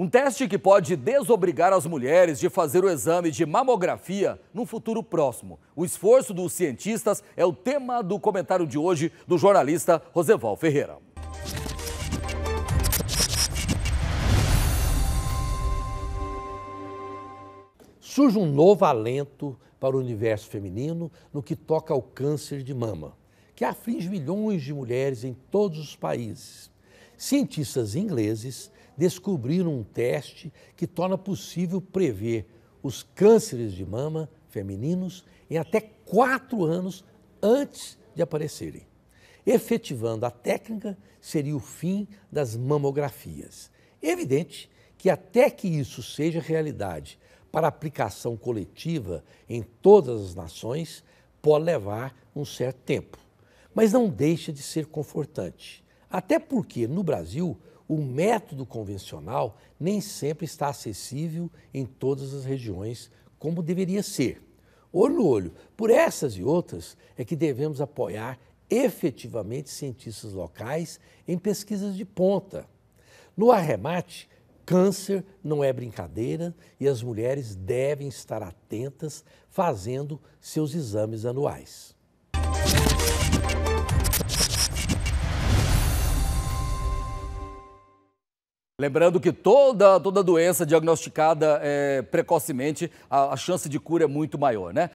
Um teste que pode desobrigar as mulheres de fazer o exame de mamografia no futuro próximo. O esforço dos cientistas é o tema do comentário de hoje do jornalista Roseval Ferreira. Surge um novo alento para o universo feminino no que toca ao câncer de mama, que aflige milhões de mulheres em todos os países. Cientistas ingleses descobriram um teste que torna possível prever os cânceres de mama femininos em até quatro anos antes de aparecerem. Efetivando a técnica, seria o fim das mamografias. evidente que, até que isso seja realidade para aplicação coletiva em todas as nações, pode levar um certo tempo. Mas não deixa de ser confortante. Até porque, no Brasil, o método convencional nem sempre está acessível em todas as regiões como deveria ser. Olho no olho, por essas e outras é que devemos apoiar efetivamente cientistas locais em pesquisas de ponta. No arremate, câncer não é brincadeira e as mulheres devem estar atentas fazendo seus exames anuais. Lembrando que toda, toda doença diagnosticada é, precocemente, a, a chance de cura é muito maior, né?